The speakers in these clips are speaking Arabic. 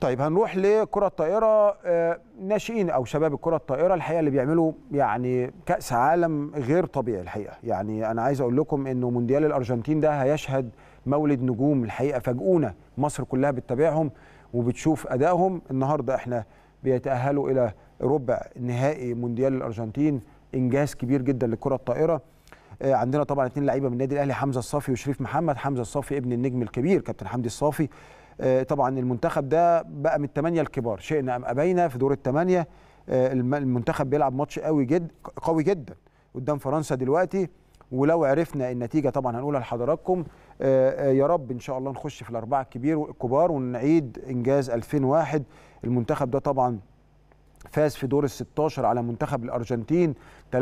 طيب هنروح لكرة الطائرة آه، ناشئين أو شباب الكرة الطائرة الحقيقة اللي بيعملوا يعني كأس عالم غير طبيعي الحقيقة يعني أنا عايز أقول لكم إنه مونديال الأرجنتين ده هيشهد مولد نجوم الحقيقة فاجئونا مصر كلها بتتابعهم وبتشوف أدائهم النهاردة إحنا بيتأهلوا إلى ربع نهائي مونديال الأرجنتين إنجاز كبير جدا للكرة الطائرة آه، عندنا طبعا اثنين لعيبه من النادي الاهلي حمزه الصافي وشريف محمد حمزه الصافي ابن النجم الكبير كابتن حمدي الصافي آه، طبعا المنتخب ده بقى من الثمانيه الكبار شئنا ام ابينا في دور الثمانيه آه، المنتخب بيلعب ماتش قوي جد قوي جدا قدام فرنسا دلوقتي ولو عرفنا النتيجه طبعا هنقولها لحضراتكم آه، يا رب ان شاء الله نخش في الاربعه الكبير الكبار ونعيد انجاز 2001 المنتخب ده طبعا فاز في دور ال 16 على منتخب الارجنتين 3-1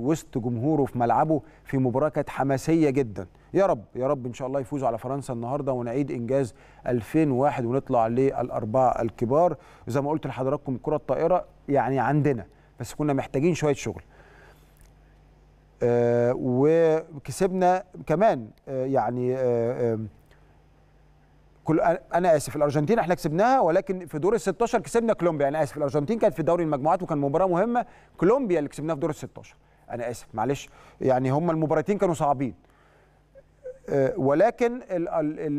وسط جمهوره في ملعبه في مباراه كانت حماسيه جدا يا رب يا رب ان شاء الله يفوز على فرنسا النهارده ونعيد انجاز 2001 ونطلع للاربعه الكبار زي ما قلت لحضراتكم الكره الطائره يعني عندنا بس كنا محتاجين شويه شغل آه وكسبنا كمان آه يعني آه آه كل انا اسف الارجنتين احنا كسبناها ولكن في دور ال 16 كسبنا كولومبيا انا اسف الارجنتين كانت في دوري المجموعات وكان مباراه مهمه كولومبيا اللي كسبناها في دور ال 16 انا اسف معلش يعني هم المباراتين كانوا صعبين ولكن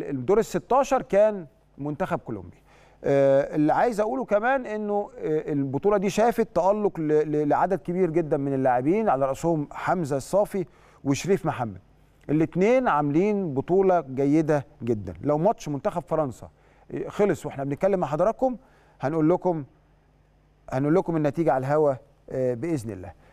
الدور ال 16 كان منتخب كولومبيا اللي عايز اقوله كمان انه البطوله دي شافت تالق لعدد كبير جدا من اللاعبين على راسهم حمزه الصافي وشريف محمد الاثنين عاملين بطوله جيده جدا لو ماتش منتخب فرنسا خلص واحنا بنتكلم مع حضراتكم هنقول لكم هنقول لكم النتيجه على الهوا آه، باذن الله